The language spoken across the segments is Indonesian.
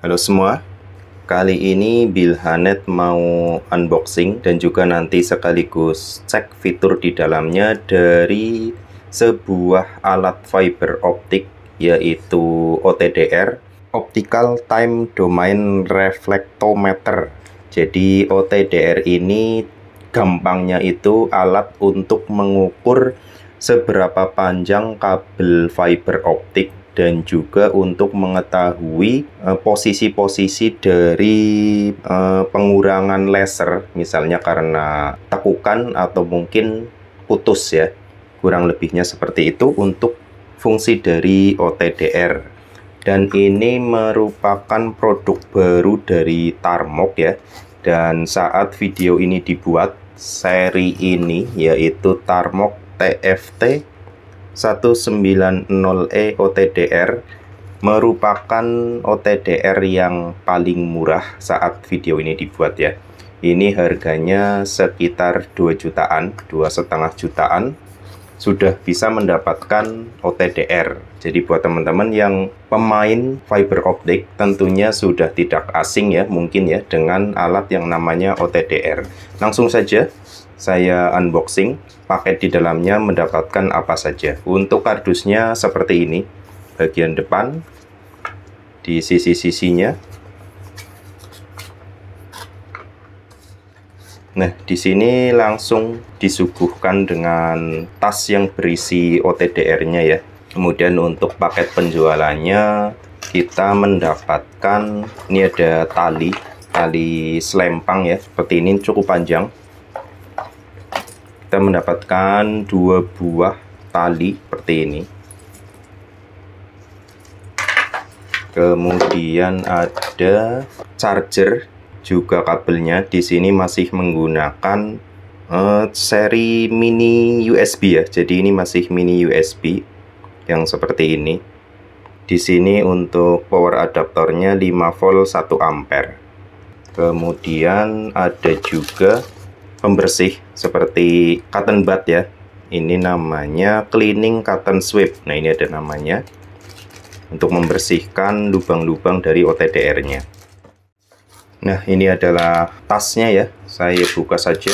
Halo semua, kali ini Bilhanet mau unboxing dan juga nanti sekaligus cek fitur di dalamnya dari sebuah alat fiber optik yaitu OTDR Optical Time Domain Reflectometer jadi OTDR ini gampangnya itu alat untuk mengukur seberapa panjang kabel fiber optik dan juga untuk mengetahui eh, posisi-posisi uh, dari uh, pengurangan laser misalnya karena tekukan atau mungkin putus ya kurang lebihnya seperti itu untuk fungsi dari OTDR dan ini merupakan produk baru dari Tarmok ya dan saat video ini dibuat seri ini yaitu Tarmok TFT 190E OTDR merupakan OTDR yang paling murah saat video ini dibuat ya. Ini harganya sekitar 2 jutaan, dua setengah jutaan. Sudah bisa mendapatkan OTDR. Jadi buat teman-teman yang pemain fiber optik tentunya sudah tidak asing ya mungkin ya dengan alat yang namanya OTDR. Langsung saja saya unboxing paket di dalamnya mendapatkan apa saja untuk kardusnya seperti ini bagian depan di sisi-sisinya Nah, di sini langsung disuguhkan dengan tas yang berisi OTDR-nya ya. Kemudian untuk paket penjualannya kita mendapatkan ini ada tali, tali selempang ya. Seperti ini cukup panjang kita mendapatkan dua buah tali seperti ini kemudian ada charger juga kabelnya di sini masih menggunakan uh, seri mini USB ya jadi ini masih mini USB yang seperti ini di sini untuk power adaptornya 5 volt 1 ampere kemudian ada juga pembersih seperti cotton bud ya. Ini namanya cleaning cotton sweep. Nah, ini ada namanya untuk membersihkan lubang-lubang dari OTDR-nya. Nah, ini adalah tasnya ya. Saya buka saja.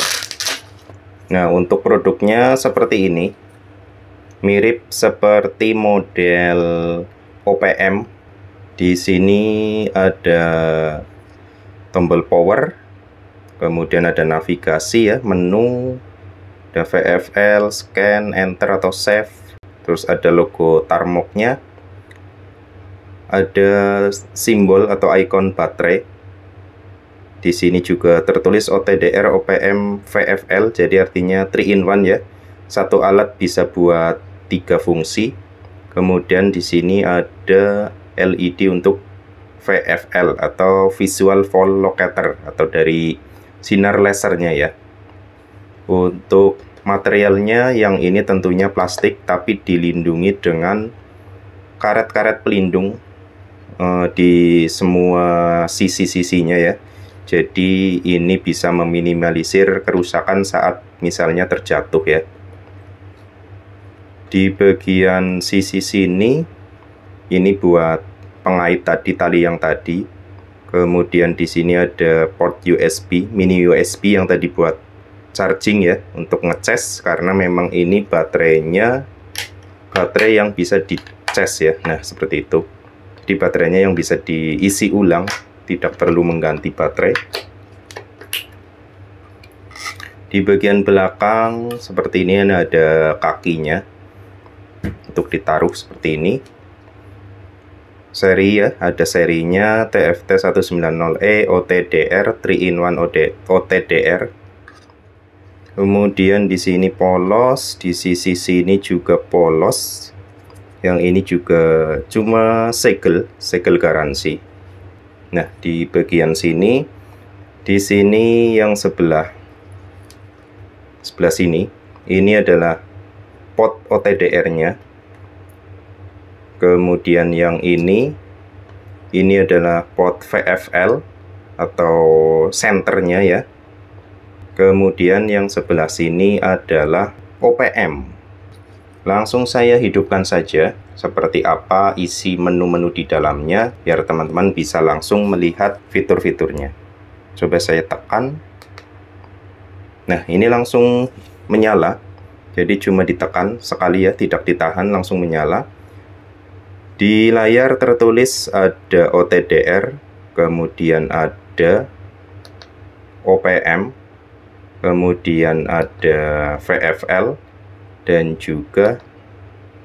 Nah, untuk produknya seperti ini. Mirip seperti model OPM. Di sini ada tombol power kemudian ada navigasi ya menu ada VFL scan enter atau save terus ada logo tarmoknya ada simbol atau ikon baterai di sini juga tertulis OTDR OPM VFL jadi artinya 3 in 1 ya satu alat bisa buat tiga fungsi kemudian di sini ada LED untuk VFL atau Visual Fall Locator atau dari sinar lasernya ya. Untuk materialnya yang ini tentunya plastik tapi dilindungi dengan karet-karet pelindung uh, di semua sisi-sisinya ya. Jadi ini bisa meminimalisir kerusakan saat misalnya terjatuh ya. Di bagian sisi sini ini buat pengait tadi tali yang tadi Kemudian di sini ada port USB, mini USB yang tadi buat charging ya untuk ngecas karena memang ini baterainya baterai yang bisa dicas ya. Nah, seperti itu. di baterainya yang bisa diisi ulang, tidak perlu mengganti baterai. Di bagian belakang seperti ini ada kakinya untuk ditaruh seperti ini seri ya, ada serinya TFT190E OTDR 3-in-1 OTDR. Kemudian di sini polos, di sisi sini juga polos. Yang ini juga cuma segel, segel garansi. Nah, di bagian sini di sini yang sebelah sebelah sini ini adalah pot OTDR-nya kemudian yang ini ini adalah port VFL atau senternya ya kemudian yang sebelah sini adalah OPM langsung saya hidupkan saja seperti apa isi menu-menu di dalamnya biar teman-teman bisa langsung melihat fitur-fiturnya coba saya tekan nah ini langsung menyala jadi cuma ditekan sekali ya tidak ditahan langsung menyala di layar tertulis ada OTDR, kemudian ada OPM, kemudian ada VFL, dan juga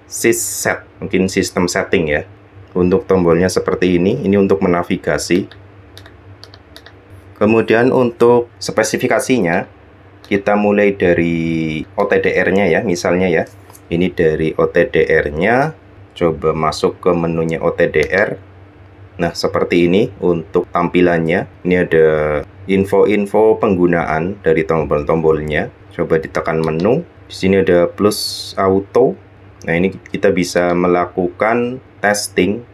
sysset, mungkin sistem setting ya. Untuk tombolnya seperti ini, ini untuk menavigasi. Kemudian untuk spesifikasinya, kita mulai dari OTDR-nya ya, misalnya ya. Ini dari OTDR-nya, coba masuk ke menunya OTDR Nah, seperti ini untuk tampilannya. Ini ada info-info penggunaan dari tombol-tombolnya. Coba ditekan menu. Di sini ada plus auto. Nah, ini kita bisa melakukan testing.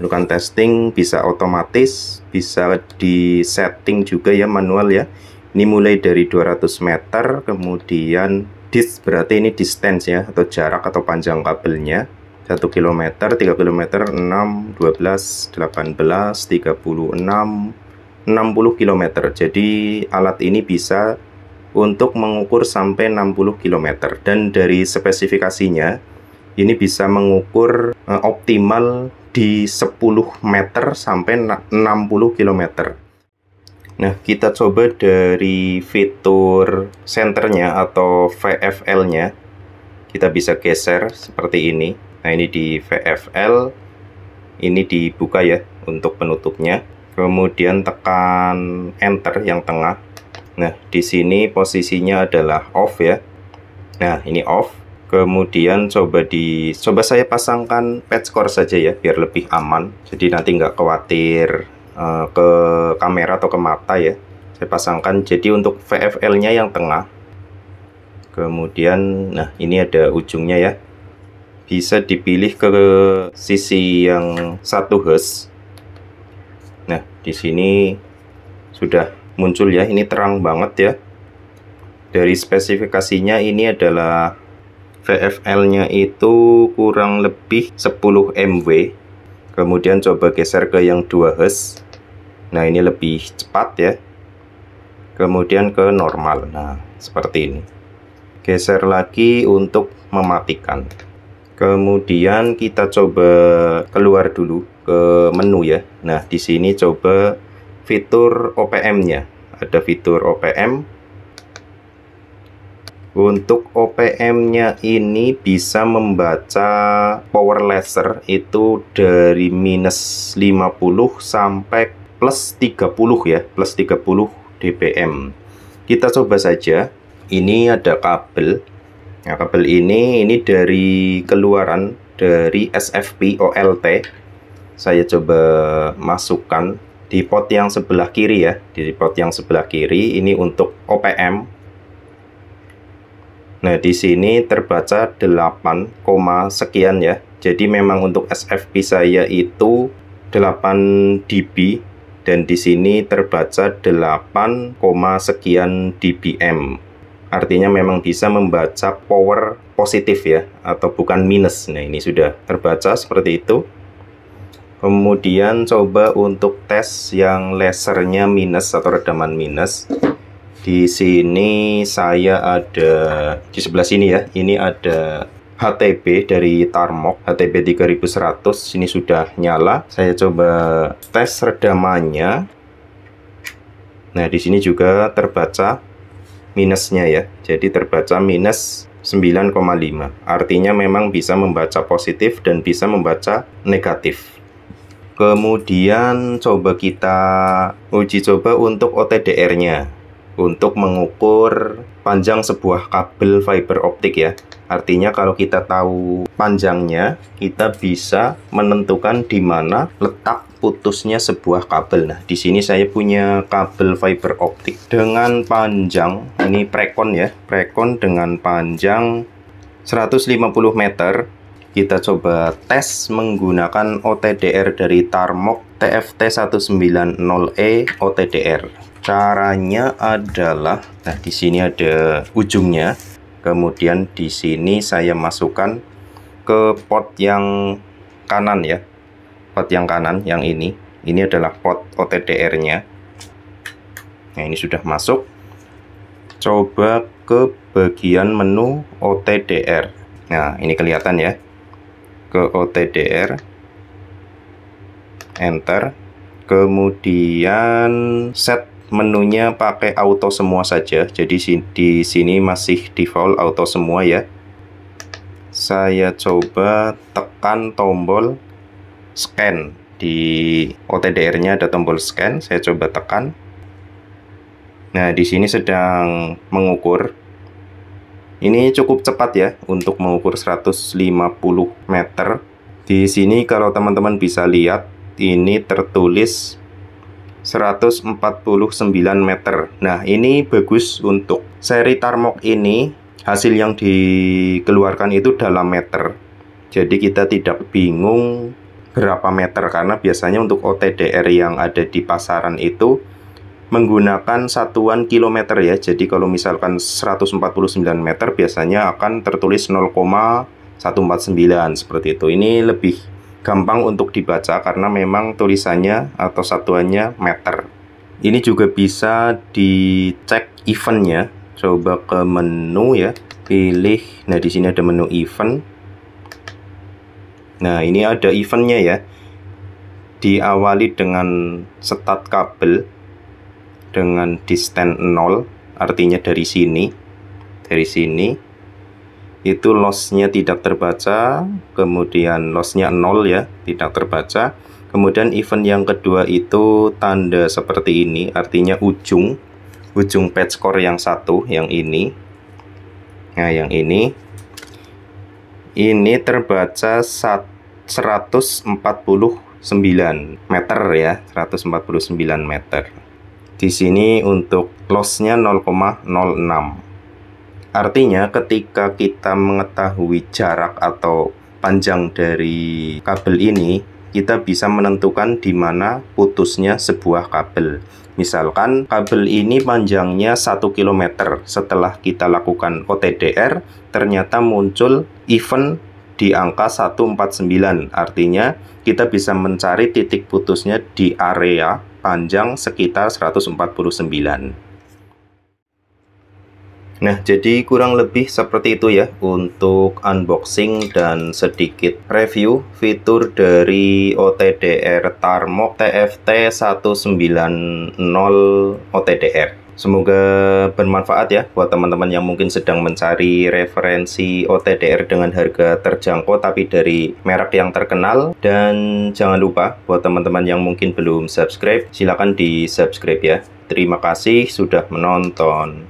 Melakukan testing bisa otomatis, bisa di setting juga ya manual ya. Ini mulai dari 200 meter, kemudian dis berarti ini distance ya atau jarak atau panjang kabelnya 1 km, 3 km, 6, 12, 18, 36, 60 km. Jadi alat ini bisa untuk mengukur sampai 60 km dan dari spesifikasinya ini bisa mengukur uh, optimal di 10 meter sampai 60 km. Nah, kita coba dari fitur senternya atau VFL-nya. Kita bisa geser seperti ini. Nah ini di VFL, ini dibuka ya untuk penutupnya. Kemudian tekan enter yang tengah. Nah di sini posisinya adalah off ya. Nah ini off. Kemudian coba di coba saya pasangkan patch score saja ya biar lebih aman. Jadi nanti nggak khawatir uh, ke kamera atau ke mata ya. Saya pasangkan jadi untuk VFL-nya yang tengah. Kemudian nah ini ada ujungnya ya bisa dipilih ke sisi yang satu hertz nah di sini sudah muncul ya ini terang banget ya dari spesifikasinya ini adalah VFL-nya itu kurang lebih 10 MW kemudian coba geser ke yang 2 Hz e nah ini lebih cepat ya kemudian ke normal nah seperti ini geser lagi untuk mematikan kemudian kita coba keluar dulu ke menu ya nah di sini coba fitur OPM nya ada fitur OPM untuk OPM nya ini bisa membaca power laser itu dari minus 50 sampai plus 30 ya plus 30 dpm. kita coba saja ini ada kabel Nah, kabel ini ini dari keluaran dari SFP OLT. Saya coba masukkan di pot yang sebelah kiri ya, di pot yang sebelah kiri ini untuk OPM. Nah, di sini terbaca 8, sekian ya. Jadi memang untuk SFP saya itu 8 dB dan di sini terbaca 8, sekian dBm artinya memang bisa membaca power positif ya atau bukan minus nah ini sudah terbaca seperti itu kemudian coba untuk tes yang lasernya minus atau redaman minus di sini saya ada di sebelah sini ya ini ada HTB dari Tarmok HTB 3100 ini sudah nyala saya coba tes redamannya nah di sini juga terbaca minusnya ya. Jadi terbaca minus 9,5. Artinya memang bisa membaca positif dan bisa membaca negatif. Kemudian coba kita uji coba untuk OTDR-nya untuk mengukur panjang sebuah kabel fiber optik ya. Artinya kalau kita tahu panjangnya, kita bisa menentukan di mana letak putusnya sebuah kabel. Nah, di sini saya punya kabel fiber optik dengan panjang, ini prekon ya, prekon dengan panjang 150 meter. Kita coba tes menggunakan OTDR dari Tarmok TFT190E OTDR caranya adalah nah di sini ada ujungnya kemudian di sini saya masukkan ke pot yang kanan ya pot yang kanan yang ini ini adalah pot OTDR nya nah ini sudah masuk coba ke bagian menu OTDR nah ini kelihatan ya ke OTDR enter kemudian set menunya pakai auto semua saja. Jadi di sini masih default auto semua ya. Saya coba tekan tombol scan. Di OTDR-nya ada tombol scan, saya coba tekan. Nah, di sini sedang mengukur. Ini cukup cepat ya untuk mengukur 150 meter. Di sini kalau teman-teman bisa lihat ini tertulis 149 meter. Nah, ini bagus untuk seri Tarmok ini hasil yang dikeluarkan itu dalam meter. Jadi kita tidak bingung berapa meter karena biasanya untuk OTDR yang ada di pasaran itu menggunakan satuan kilometer ya. Jadi kalau misalkan 149 meter biasanya akan tertulis 0,149 seperti itu. Ini lebih gampang untuk dibaca karena memang tulisannya atau satuannya meter. Ini juga bisa dicek eventnya. Coba ke menu ya, pilih. Nah di sini ada menu event. Nah ini ada eventnya ya. Diawali dengan start kabel dengan distance 0 artinya dari sini dari sini itu lossnya tidak terbaca, kemudian lossnya nol ya, tidak terbaca. Kemudian event yang kedua itu tanda seperti ini, artinya ujung, ujung patch core yang satu, yang ini. Nah, yang ini. Ini terbaca 149 meter ya, 149 meter. Di sini untuk lossnya 0,06 Artinya ketika kita mengetahui jarak atau panjang dari kabel ini, kita bisa menentukan di mana putusnya sebuah kabel. Misalkan kabel ini panjangnya 1 km. Setelah kita lakukan OTDR, ternyata muncul event di angka 149. Artinya, kita bisa mencari titik putusnya di area panjang sekitar 149. Nah, jadi kurang lebih seperti itu ya untuk unboxing dan sedikit review fitur dari OTDR Tarmok TFT 190 OTDR. Semoga bermanfaat ya buat teman-teman yang mungkin sedang mencari referensi OTDR dengan harga terjangkau tapi dari merek yang terkenal dan jangan lupa buat teman-teman yang mungkin belum subscribe silakan di subscribe ya. Terima kasih sudah menonton.